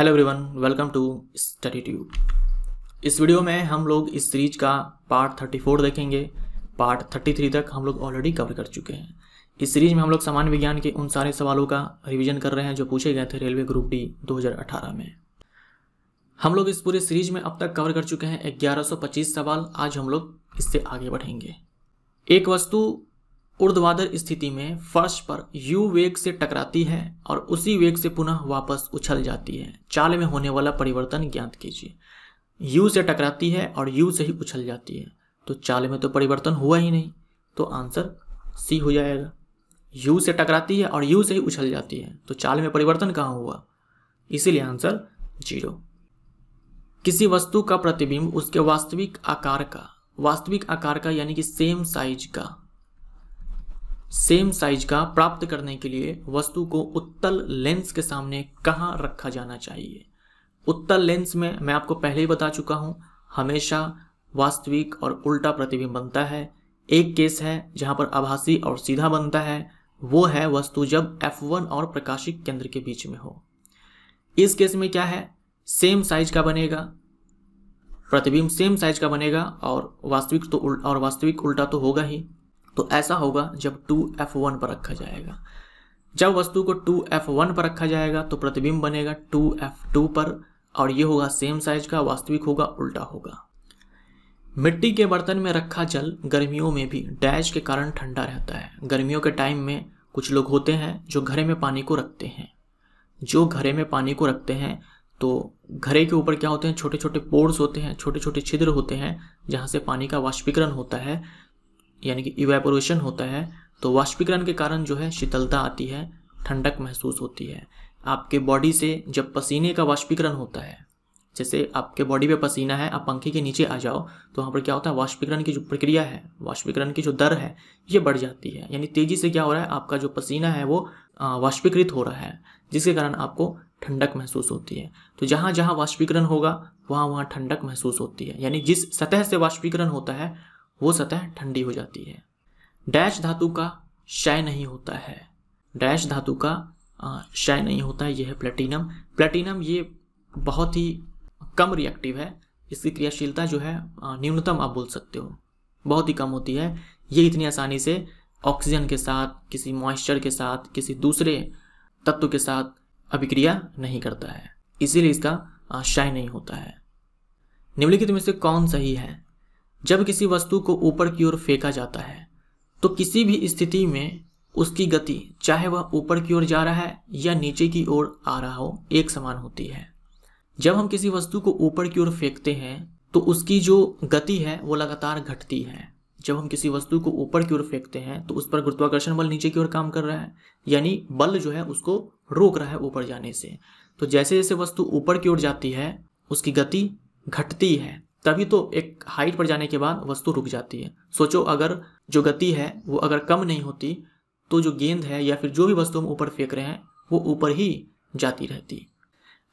hello everyone welcome to Study Tube इस video में हम लोग इस सीरीज का पार्ट 34 देखेंगे पार्ट 33 तक हम लोग ऑलरेडी कवर कर चुके हैं इस सीरीज में हम लोग सामान्य विज्ञान के उन सारे सवालों का रिवीजन कर रहे हैं जो पूछे गए थे रेलवे ग्रुप डी 2018 में हम लोग इस पूरे सीरीज में अब तक कवर कर चुके हैं ग्यारह सवाल आज हम लोग इससे आगे बढ़ेंगे एक वस्तु उर्ध्वाधर स्थिति में फर्श पर यू वेग से टकराती है और उसी वेग से पुनः वापस उछल जाती है चाल में होने वाला परिवर्तन ज्ञात कीजिए यू से टकराती है और यू से ही उछल जाती है तो चाल में तो परिवर्तन हुआ ही नहीं तो आंसर सी हो जाएगा यू से टकराती है और यू से ही उछल जाती है तो चाल में परिवर्तन कहाँ हुआ इसीलिए आंसर जीरो किसी वस्तु का प्रतिबिंब उसके वास्तविक आकार का वास्तविक आकार का यानी कि सेम साइज का सेम साइज का प्राप्त करने के लिए वस्तु को उत्तल लेंस के सामने कहाँ रखा जाना चाहिए उत्तल लेंस में मैं आपको पहले ही बता चुका हूँ हमेशा वास्तविक और उल्टा प्रतिबिंब बनता है एक केस है जहाँ पर आभासी और सीधा बनता है वो है वस्तु जब F1 और प्रकाशिक केंद्र के बीच में हो इस केस में क्या है सेम साइज का बनेगा प्रतिबिंब सेम साइज का बनेगा और वास्तविक तो और वास्तविक उल्टा तो होगा ही तो ऐसा होगा जब टू एफ वन पर रखा जाएगा जब वस्तु को टू एफ वन पर रखा जाएगा तो प्रतिबिंब बनेगा टू एफ टू पर और ये होगा सेम साइज का वास्तविक होगा उल्टा होगा मिट्टी के बर्तन में रखा जल गर्मियों में भी डैश के कारण ठंडा रहता है गर्मियों के टाइम में कुछ लोग होते हैं जो घरे में पानी को रखते हैं जो घरे में पानी को रखते हैं तो घरे के ऊपर क्या होते हैं छोटे छोटे पोर्स होते हैं छोटे छोटे छिद्र होते हैं जहाँ से पानी का वाष्पीकरण होता है यानी कि इवेपोरेशन होता है तो वाष्पीकरण के कारण जो है शीतलता आती है ठंडक महसूस होती है आपके बॉडी से जब पसीने का वाष्पीकरण होता है जैसे आपके बॉडी पे पसीना है आप पंखे के नीचे आ जाओ तो वहाँ पर क्या होता है वाष्पीकरण की जो प्रक्रिया है वाष्पीकरण की जो दर है ये बढ़ जाती है यानी तेज़ी से क्या हो रहा है आपका जो पसीना है वो वाष्पीकृत हो रहा है जिसके कारण आपको ठंडक महसूस होती है तो जहाँ जहाँ वाष्पीकरण होगा वहाँ वहाँ ठंडक महसूस होती है यानी जिस सतह से वाष्पीकरण होता है वो सतह ठंडी हो जाती है डैश धातु का क्षय नहीं होता है डैश धातु का क्षय नहीं होता है यह है प्लेटिनम प्लेटिनम ये बहुत ही कम रिएक्टिव है इसकी क्रियाशीलता जो है न्यूनतम आप बोल सकते हो बहुत ही कम होती है ये इतनी आसानी से ऑक्सीजन के साथ किसी मॉइस्चर के साथ किसी दूसरे तत्व के साथ अभिक्रिया नहीं करता है इसीलिए इसका क्षय नहीं होता है निम्नलिखित में से कौन सही है जब किसी वस्तु को ऊपर की ओर फेंका जाता है तो किसी भी स्थिति में उसकी गति चाहे वह ऊपर की ओर जा रहा है या नीचे की ओर आ रहा हो एक समान होती है जब हम किसी वस्तु को ऊपर की ओर फेंकते हैं तो उसकी जो गति है वो लगातार घटती है जब हम किसी वस्तु को ऊपर की ओर फेंकते हैं तो उस पर गुरुत्वाकर्षण बल नीचे की ओर काम कर रहा है यानी बल जो है उसको रोक रहा है ऊपर जाने से तो जैसे जैसे वस्तु ऊपर की ओर जाती है उसकी गति घटती है तभी तो एक हाइट पर जाने के बाद वस्तु रुक जाती है सोचो अगर जो गति है वो अगर कम नहीं होती तो जो गेंद है या फिर जो भी वस्तु हम ऊपर फेंक रहे हैं वो ऊपर ही जाती रहती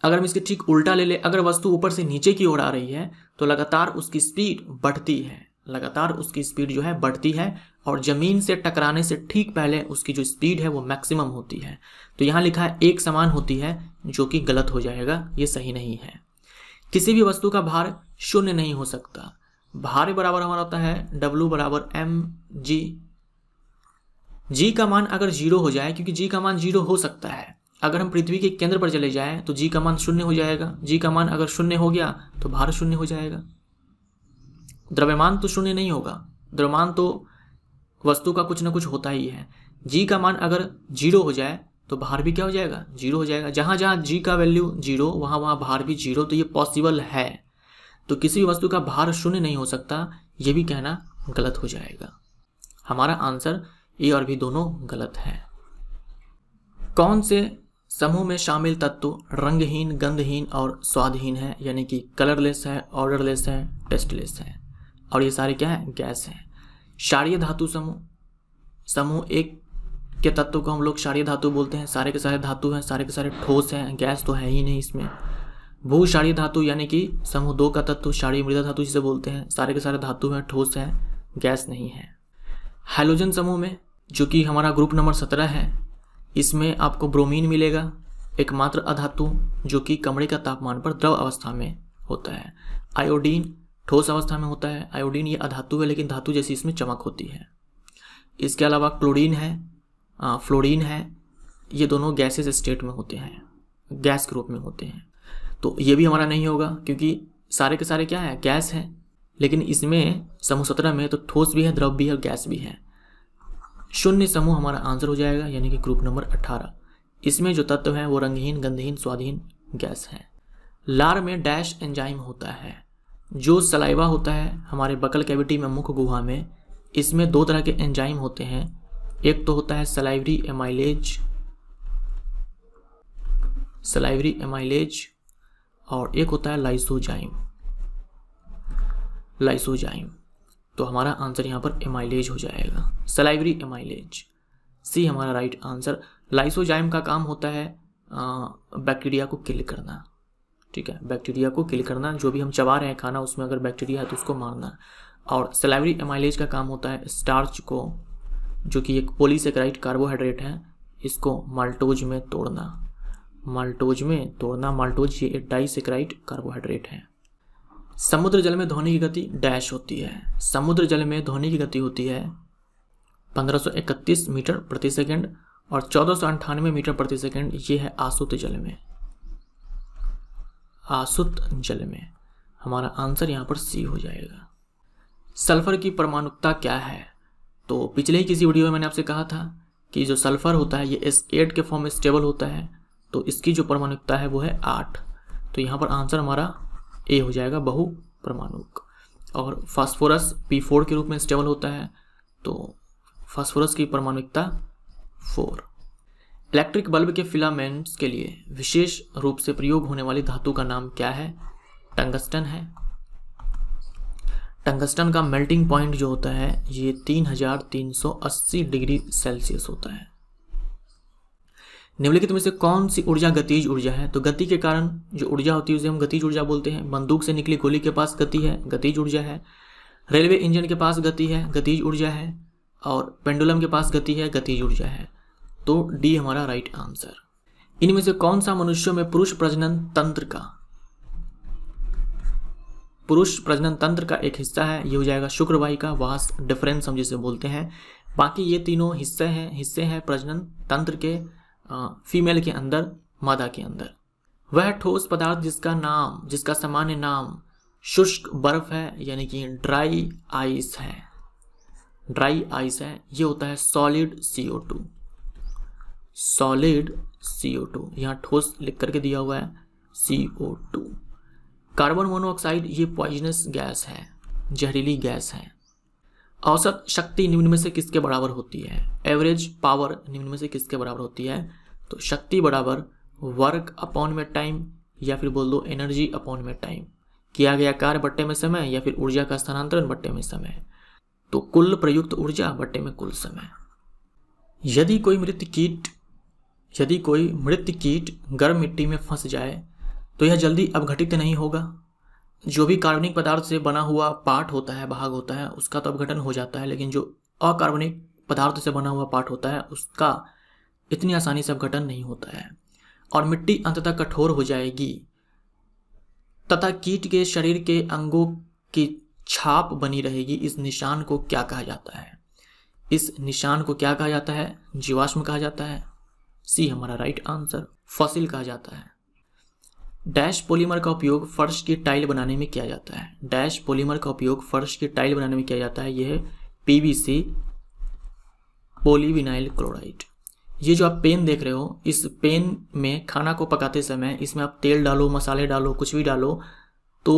अगर हम इसके ठीक उल्टा ले लें अगर वस्तु ऊपर से नीचे की ओर आ रही है तो लगातार उसकी स्पीड बढ़ती है लगातार उसकी स्पीड जो है बढ़ती है और ज़मीन से टकराने से ठीक पहले उसकी जो स्पीड है वो मैक्सिमम होती है तो यहाँ लिखा है एक समान होती है जो कि गलत हो जाएगा ये सही नहीं है किसी भी वस्तु का भार शून्य नहीं हो सकता भार बराबर हमारा होता है W बराबर एम जी जी का मान अगर जीरो हो जाए क्योंकि जी का मान जीरो हो सकता है अगर हम पृथ्वी के केंद्र पर चले जाएं तो जी का मान शून्य हो जाएगा जी का मान अगर शून्य हो गया तो भार शून्य हो जाएगा द्रव्यमान तो शून्य नहीं होगा द्रव्यमान तो वस्तु का कुछ ना कुछ होता ही है जी का मान अगर जीरो हो जाए तो बाहर भी क्या हो जाएगा जीरो हो जाएगा जहाँ जहाँ जी का वैल्यू जीरो वहाँ वहाँ बाहर भी जीरो तो ये पॉसिबल है तो किसी भी वस्तु का बाहर शून्य नहीं हो सकता ये भी कहना गलत हो जाएगा हमारा आंसर ए और भी दोनों गलत है कौन से समूह में शामिल तत्व रंगहीन गंधहीन और स्वादहीन है यानी कि कलरलेस है ऑर्डरलेस है टेस्टलेस है और ये सारे क्या है गैस हैं क्षारीय धातु समूह समूह एक के तत्व को हम लोग क्षारीय धातु बोलते हैं सारे के सारे धातु हैं सारे के सारे ठोस हैं गैस तो है ही नहीं इसमें भू क्षारीय धातु यानी कि समूह दो का तत्व क्षारीय मृदा धातु जिसे बोलते हैं सारे के सारे धातु हैं ठोस हैं गैस नहीं है हाइलोजन समूह में जो कि हमारा ग्रुप नंबर सत्रह है इसमें आपको ब्रोमीन मिलेगा एकमात्र अधातु जो कि कमरे का तापमान पर द्रव अवस्था में होता है आयोडीन ठोस अवस्था में होता है आयोडीन ये अधातु है लेकिन धातु जैसी इसमें चमक होती है इसके अलावा क्लोरीन है फ्लोरीन है ये दोनों गैसेस स्टेट में होते हैं गैस ग्रुप में होते हैं तो ये भी हमारा नहीं होगा क्योंकि सारे के सारे क्या है गैस है लेकिन इसमें समूह सत्रह में तो ठोस भी है द्रव भी है और गैस भी है शून्य समूह हमारा आंसर हो जाएगा यानी कि ग्रुप नंबर अट्ठारह इसमें जो तत्व हैं वो रंगहीन गंधहीन स्वाधीन गैस है लार में डैश एंजाइम होता है जो सलाइवा होता है हमारे बकल कैविटी में मुख गुहा में इसमें दो तरह के एंजाइम होते हैं एक तो होता है सलाइवरी एमाइलेज सलाइवरी एमाइलेज और एक होता है लाइसोजाइम लाइसोजाइम तो हमारा आंसर यहाँ पर एमाइलेज हो जाएगा सलाइवरी एमाइलेज सी हमारा राइट आंसर लाइसोजाइम का काम होता है बैक्टीरिया को किल करना ठीक है बैक्टीरिया को किल करना जो भी हम चबा रहे हैं खाना उसमें अगर बैक्टीरिया है तो उसको मारना और सलाइवरी एमाइलेज का काम होता है स्टार्च को जो कि एक पोलीसेक्राइट कार्बोहाइड्रेट है इसको माल्टोज में तोड़ना माल्टोज में तोड़ना माल्टोज ये एक डाइसेक्राइड कार्बोहाइड्रेट है समुद्र जल में ध्वनि की गति डैश होती है समुद्र जल में ध्वनि की गति होती है 1531 मीटर प्रति सेकंड और चौदह मीटर प्रति सेकंड ये है आसुत जल में आसुत जल में हमारा आंसर यहाँ पर सी हो जाएगा सल्फर की परमाणुकता क्या है तो पिछले ही किसी वीडियो में मैंने आपसे कहा था कि जो सल्फर होता है ये एस एट के फॉर्म में स्टेबल होता है तो इसकी जो परमाणुकता है वो है आठ तो यहाँ पर आंसर हमारा ए हो जाएगा बहु परमाणुक और फास्फोरस पी फोर के रूप में स्टेबल होता है तो फास्फोरस की परमाणुकता फोर इलेक्ट्रिक बल्ब के फिलामेंट्स के लिए विशेष रूप से प्रयोग होने वाली धातु का नाम क्या है टंगस्टन है टंगस्टन का मेल्टिंग पॉइंट जो होता है ये 3380 डिग्री सेल्सियस होता है निम्नलिखित में से कौन सी ऊर्जा गतिज ऊर्जा है तो गति के कारण जो ऊर्जा होती है उसे हम गतिज ऊर्जा बोलते हैं बंदूक से निकली गोली के पास गति है गतिज ऊर्जा है रेलवे इंजन के पास गति है गतिज ऊर्जा है और पेंडुलम के पास गति है गतिज ऊर्जा है तो डी हमारा राइट आंसर इनमें से कौन सा मनुष्यों में पुरुष प्रजनन तंत्र का पुरुष प्रजनन तंत्र का एक हिस्सा है ये हो जाएगा का वास डिफरेंस हम जिसे बोलते हैं बाकी ये तीनों हिस्से हैं हिस्से हैं प्रजनन तंत्र के आ, फीमेल के अंदर मादा के अंदर वह ठोस पदार्थ जिसका नाम जिसका सामान्य नाम शुष्क बर्फ है यानी कि ड्राई आइस है ड्राई आइस है ये होता है solid CO two solid CO two यहाँ ठोस लिख करके दिया हुआ है सीओ टू कार्बन मोनोऑक्साइड ये पॉइजनस गैस है जहरीली गैस है औसत शक्ति निम्न में से किसके बराबर होती है एवरेज पावर निम्न में से किसके बराबर होती है तो शक्ति बराबर वर्क अपॉन में टाइम या फिर बोल दो एनर्जी अपॉन में टाइम किया गया कार्य बट्टे में समय या फिर ऊर्जा का स्थानांतरण बट्टे में समय तो कुल प्रयुक्त ऊर्जा बट्टे में कुल समय यदि कोई मृत कीट यदि कोई मृत कीट गर्म मिट्टी में फंस जाए तो यह जल्दी अपघटित नहीं होगा जो भी कार्बनिक पदार्थ से बना हुआ पार्ट होता है भाग होता है उसका तो अपघटन हो जाता है लेकिन जो अकार्बनिक पदार्थ से बना हुआ पार्ट होता है उसका इतनी आसानी से अपघटन नहीं होता है और मिट्टी अंततः कठोर हो जाएगी तथा कीट के शरीर के अंगों की छाप बनी रहेगी इस निशान को क्या कहा जाता है इस निशान को क्या कहा जाता है जीवाश्म कहा जाता है सी हमारा राइट आंसर फसिल कहा जाता है डैश पॉलीमर का उपयोग फर्श की टाइल बनाने में किया जाता है डैश पॉलीमर का उपयोग फर्श की टाइल बनाने में किया जाता है यह है पीवीसी पोलीविनाइल क्लोराइड ये जो आप पेन देख रहे हो इस पेन में खाना को पकाते समय इसमें आप तेल डालो मसाले डालो कुछ भी डालो तो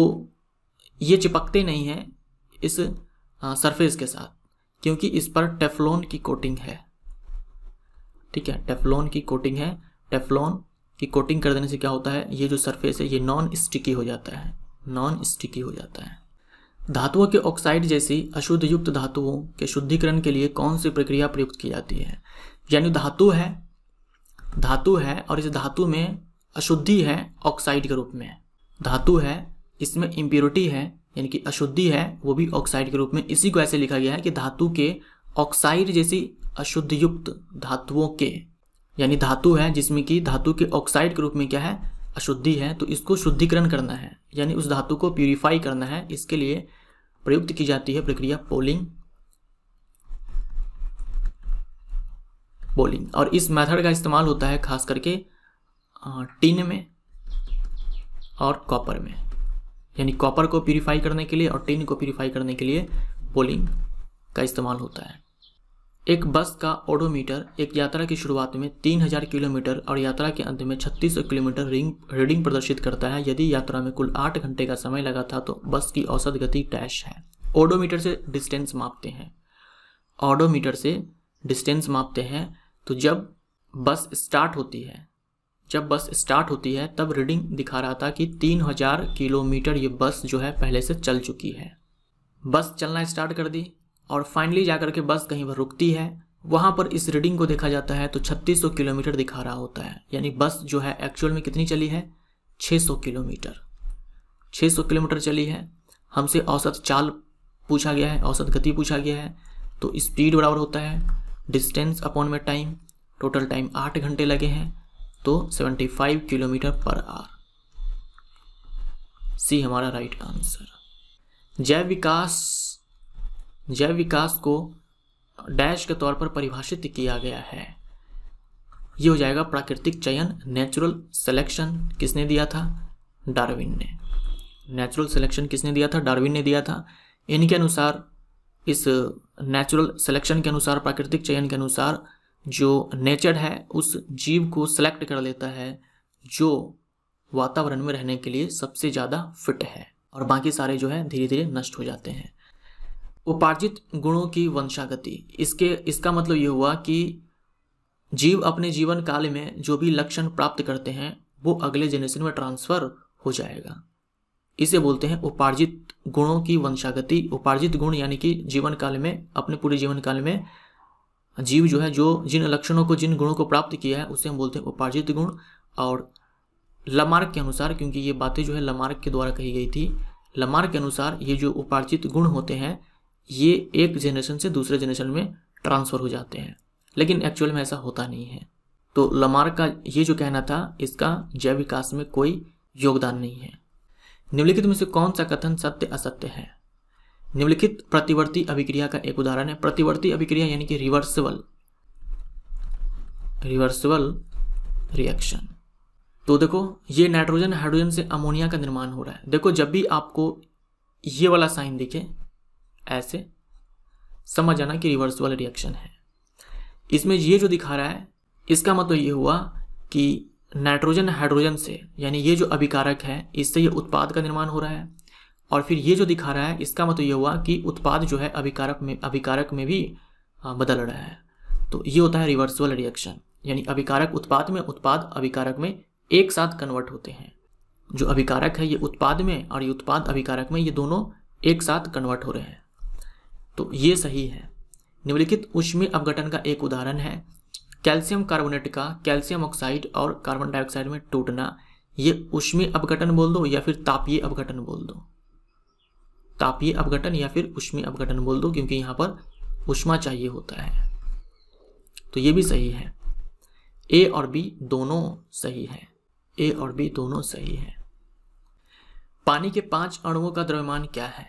ये चिपकते नहीं हैं इस सरफेस के साथ क्योंकि इस पर टेफलोन की कोटिंग है ठीक है टेफलोन की कोटिंग है टेफलोन कि कोटिंग कर देने से क्या होता है ये जो सरफेस है ये नॉन स्टिकी हो जाता है नॉन स्टिकी हो जाता है धातुओं के ऑक्साइड जैसी अशुद्ध युक्त धातुओं के शुद्धिकरण के लिए कौन सी प्रक्रिया प्रयुक्त की जाती है यानी धातु है धातु है और इस धातु में अशुद्धि है ऑक्साइड के रूप में धातु है इसमें इम्प्योरिटी है यानी कि अशुद्धि है वो भी ऑक्साइड के रूप में इसी को ऐसे लिखा गया है कि धातु के ऑक्साइड जैसी अशुद्ध युक्त धातुओं के यानी धातु है जिसमें कि धातु के ऑक्साइड के रूप में क्या है अशुद्धि है तो इसको शुद्धिकरण करना है यानी उस धातु को प्यूरिफाई करना है इसके लिए प्रयुक्त की जाती है प्रक्रिया पोलिंग पोलिंग और इस मेथड का इस्तेमाल होता है खास करके टिन में और कॉपर में यानी कॉपर को प्यूरिफाई करने के लिए और टिन को प्यूरिफाई करने के लिए पोलिंग का इस्तेमाल होता है एक बस का ऑडोमीटर एक यात्रा की शुरुआत में 3000 किलोमीटर और यात्रा के अंत में 3600 किलोमीटर रिंग रीडिंग प्रदर्शित करता है यदि यात्रा में कुल 8 घंटे का समय लगा था तो बस की औसत गति डैश है ऑडोमीटर से डिस्टेंस मापते हैं ऑडोमीटर से डिस्टेंस मापते हैं तो जब बस स्टार्ट होती है जब बस स्टार्ट होती है तब रीडिंग दिखा रहा था कि 3000 किलोमीटर ये बस जो है पहले से चल चुकी है बस चलना स्टार्ट कर दी और फाइनली जाकर के बस कहीं पर रुकती है वहाँ पर इस रीडिंग को देखा जाता है तो 3600 किलोमीटर दिखा रहा होता है यानी बस जो है एक्चुअल में कितनी चली है 600 किलोमीटर 600 किलोमीटर चली है हमसे औसत चाल पूछा गया है औसत गति पूछा गया है तो स्पीड बराबर होता है डिस्टेंस अपॉन में टाइम टोटल टाइम आठ घंटे लगे हैं तो 75 किलोमीटर पर आर सी हमारा राइट आंसर जैव विकास जैव विकास को डैश के तौर पर परिभाषित किया गया है ये हो जाएगा प्राकृतिक चयन नेचुरल सिलेक्शन किसने दिया था डार्विन ने नेचुरल सिलेक्शन किसने दिया था डार्विन ने दिया था इनके अनुसार इस नेचुरल सिलेक्शन के अनुसार प्राकृतिक चयन के अनुसार जो नेचर है उस जीव को सिलेक्ट कर लेता है जो वातावरण में रहने के लिए सबसे ज़्यादा फिट है और बाकी सारे जो है धीरे धीरे नष्ट हो जाते हैं उपार्जित गुणों की वंशागति इसके इसका मतलब ये हुआ कि जीव अपने जीवन काल में जो भी लक्षण प्राप्त करते हैं वो अगले जनरेशन में ट्रांसफर हो जाएगा इसे बोलते हैं उपार्जित गुणों की वंशागति उपार्जित गुण यानी कि जीवन काल में अपने पूरे जीवन काल में जीव जो है जो जिन लक्षणों को जिन गुणों को प्राप्त किया है उसे हम बोलते हैं उपार्जित गुण और लमार्क के अनुसार क्योंकि ये बातें जो है लमार्क के द्वारा कही गई थी लमार्क के अनुसार ये जो उपार्जित गुण होते हैं ये एक जनरेशन से दूसरे जनरेशन में ट्रांसफ़र हो जाते हैं लेकिन एक्चुअल में ऐसा होता नहीं है तो लमार्क का ये जो कहना था इसका जैव विकास में कोई योगदान नहीं है निम्नलिखित में से कौन सा कथन सत्य असत्य है निम्नलिखित प्रतिवर्ती अभिक्रिया का एक उदाहरण है प्रतिवर्ती अभिक्रिया यानी कि रिवर्सिबल रिवर्सिबल रिएक्शन तो देखो ये नाइट्रोजन हाइड्रोजन से अमोनिया का निर्माण हो रहा है देखो जब भी आपको ये वाला साइन दिखे ऐसे समझ जाना कि रिवर्सिबल रिएक्शन है इसमें ये जो दिखा रहा है इसका मतलब ये हुआ कि नाइट्रोजन हाइड्रोजन से यानी ये जो अभिकारक है इससे ये उत्पाद का निर्माण हो रहा है और फिर ये जो दिखा रहा है इसका मतलब ये हुआ कि उत्पाद जो है अभिकारक में अभिकारक में भी बदल रहा है तो ये होता है रिवर्सिबल रिएक्शन यानी अभिकारक उत्पाद में उत्पाद अभिकारक में एक साथ कन्वर्ट होते हैं जो अभिकारक है ये उत्पाद में और ये उत्पाद अभिकारक में ये दोनों एक साथ कन्वर्ट हो रहे हैं तो ये सही है निम्नलिखित उष्मी अपघटन का एक उदाहरण है कैल्शियम कार्बोनेट का कैल्शियम ऑक्साइड और कार्बन डाइऑक्साइड में टूटना ये उष्मी अपघटन बोल दो या फिर तापीय अपघटन बोल दो तापीय अपघटन या फिर उष्मी अपघटन बोल दो क्योंकि यहाँ पर उष्मा चाहिए होता है तो ये भी सही है ए और बी दोनों सही है ए और बी दोनों सही है पानी के पांच अणुओं का द्रव्यमान क्या है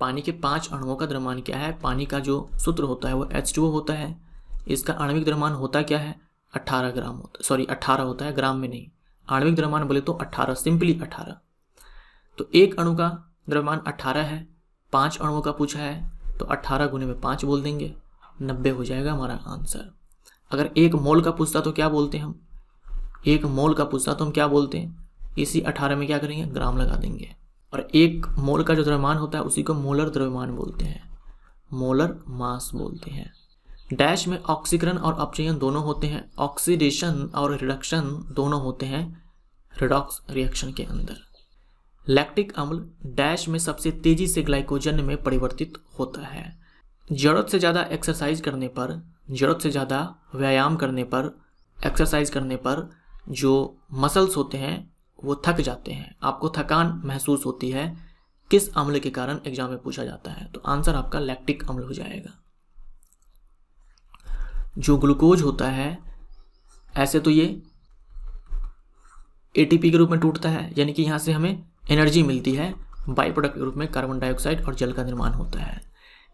पानी के पांच अणुओं का द्रव्यमान क्या है पानी का जो सूत्र होता है वो एच टू होता है इसका आणविक द्रव्यमान होता क्या है अठारह ग्राम होता सॉरी अट्ठारह होता है ग्राम में नहीं आणविक द्रव्यमान बोले तो अठारह सिंपली अठारह तो एक अणु का द्रव्यमान अठारह है पाँच अणुओं का पूछा है तो अट्ठारह गुने में पाँच बोल देंगे नब्बे हो जाएगा हमारा आंसर अगर एक मोल का पूछता तो क्या बोलते हैं हम एक मोल का पूछता तो हम क्या बोलते हैं इसी अठारह में क्या करेंगे ग्राम लगा देंगे और एक मोल का जो द्रव्यमान होता है उसी को मोलर द्रव्यमान बोलते हैं मोलर मास बोलते हैं डैश में ऑक्सीकरण और अपचयन दोनों होते हैं ऑक्सीडेशन और रिडक्शन दोनों होते हैं रिडॉक्स रिएक्शन के अंदर लैक्टिक अम्ल डैश में सबसे तेजी से ग्लाइकोजन में परिवर्तित होता है जरूरत से ज़्यादा एक्सरसाइज करने पर जरूरत से ज़्यादा व्यायाम करने पर एक्सरसाइज करने पर जो मसल्स होते हैं वो थक जाते हैं आपको थकान महसूस होती है किस अम्ल के कारण एग्जाम में पूछा जाता है तो आंसर आपका लैक्टिक अम्ल हो जाएगा जो ग्लूकोज होता है ऐसे तो ये एटीपी के रूप में टूटता है यानी कि यहाँ से हमें एनर्जी मिलती है बाई प्रोडक्ट के रूप में कार्बन डाइऑक्साइड और जल का निर्माण होता है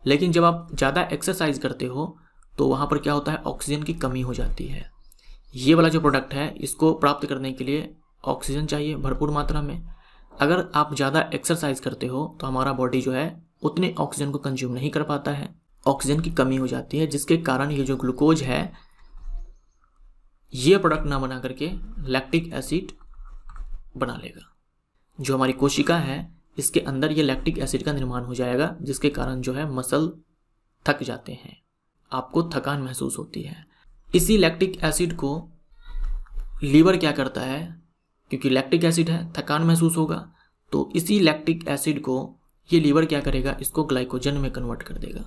लेकिन जब आप ज़्यादा एक्सरसाइज करते हो तो वहाँ पर क्या होता है ऑक्सीजन की कमी हो जाती है ये वाला जो प्रोडक्ट है इसको प्राप्त करने के लिए ऑक्सीजन चाहिए भरपूर मात्रा में अगर आप ज़्यादा एक्सरसाइज करते हो तो हमारा बॉडी जो है उतने ऑक्सीजन को कंज्यूम नहीं कर पाता है ऑक्सीजन की कमी हो जाती है जिसके कारण ये जो ग्लूकोज है ये प्रोडक्ट ना बना करके लैक्टिक एसिड बना लेगा जो हमारी कोशिका है इसके अंदर ये लैक्टिक एसिड का निर्माण हो जाएगा जिसके कारण जो है मसल थक जाते हैं आपको थकान महसूस होती है इसी लैक्टिक एसिड को लीवर क्या करता है क्योंकि लैक्टिक एसिड है थकान महसूस होगा तो इसी लैक्टिक एसिड को ये लीवर क्या करेगा इसको ग्लाइकोजन में कन्वर्ट कर देगा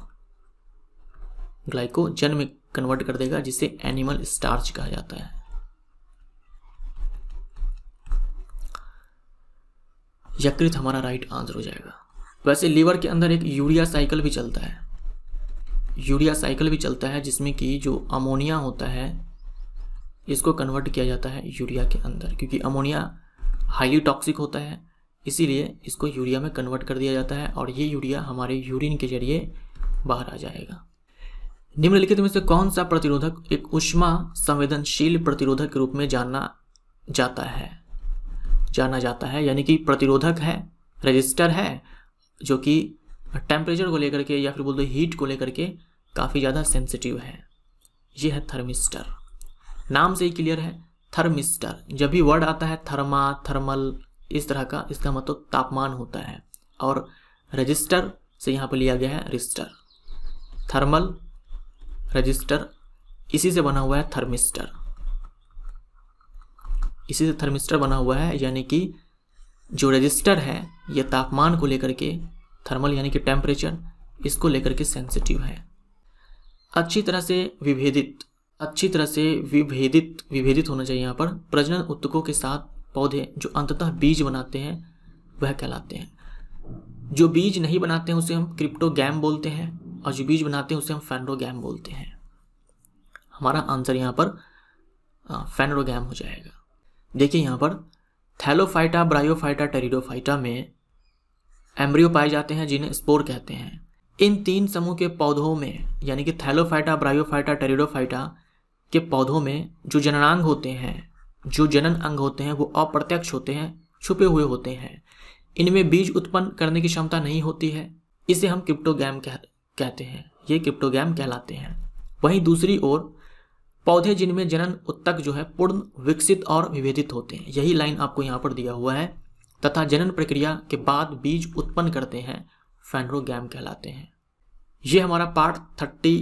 ग्लाइकोजन में कन्वर्ट कर देगा जिसे एनिमल स्टार्च कहा जाता है यकृत हमारा राइट आंसर हो जाएगा वैसे लीवर के अंदर एक यूरिया साइकिल भी चलता है यूरिया साइकिल भी चलता है जिसमें कि जो अमोनिया होता है इसको कन्वर्ट किया जाता है यूरिया के अंदर क्योंकि अमोनिया हाईली टॉक्सिक होता है इसीलिए इसको यूरिया में कन्वर्ट कर दिया जाता है और ये यूरिया हमारे यूरिन के जरिए बाहर आ जाएगा निम्नलिखित में से कौन सा प्रतिरोधक एक उष्मा संवेदनशील प्रतिरोधक के रूप में जाना जाता है जाना जाता है यानी कि प्रतिरोधक है रजिस्टर है जो कि टेम्परेचर को लेकर के या फिर बोल दो हीट को लेकर के काफ़ी ज़्यादा सेंसिटिव है ये है थर्मिस्टर नाम से ही क्लियर है थर्मिस्टर जब भी वर्ड आता है थर्मा थर्मल इस तरह का इसका मतलब तापमान होता है और रजिस्टर से यहाँ पर लिया गया है रजिस्टर थर्मल रजिस्टर इसी से बना हुआ है थर्मिस्टर इसी से थर्मिस्टर बना हुआ है यानी कि जो रजिस्टर है यह तापमान को लेकर के थर्मल यानी कि टेम्परेचर इसको लेकर के सेंसिटिव है अच्छी तरह से विभेदित अच्छी तरह से विभेदित विभेदित होना चाहिए यहाँ पर प्रजनन उत्तकों के साथ पौधे जो अंततः बीज बनाते हैं वह कहलाते हैं जो बीज नहीं बनाते हैं उसे हम क्रिप्टोगैम बोलते हैं और जो बीज बनाते हैं उसे हम फैनरोगैम बोलते हैं हमारा आंसर यहाँ पर फैनरोगैम हो जाएगा देखिए यहाँ पर थैलोफाइटा ब्रायोफाइटा टेरिडोफाइटा में एम्ब्रियो पाए जाते हैं जिन्हें स्पोर कहते हैं इन तीन समूह के पौधों में यानी कि थैलोफाइटा ब्रायोफाइटा टेरिडोफाइटा के पौधों में जो जननांग होते हैं जो जनन अंग होते हैं वो अप्रत्यक्ष होते हैं छुपे हुए होते हैं इनमें बीज उत्पन्न करने की क्षमता नहीं होती है इसे हम क्रिप्टोगैम कह कहते हैं ये क्रिप्टोगैम कहलाते हैं वहीं दूसरी ओर पौधे जिनमें जनन उत्तक जो है पूर्ण विकसित और विभेदित होते हैं यही लाइन आपको यहाँ पर दिया हुआ है तथा जनन प्रक्रिया के बाद बीज उत्पन्न करते हैं फैंड्रोगैम कहलाते हैं ये हमारा पार्ट थर्टी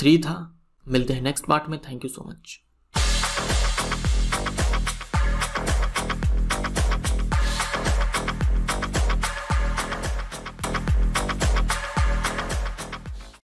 थ्री था मिलते हैं नेक्स्ट पार्ट में थैंक यू सो मच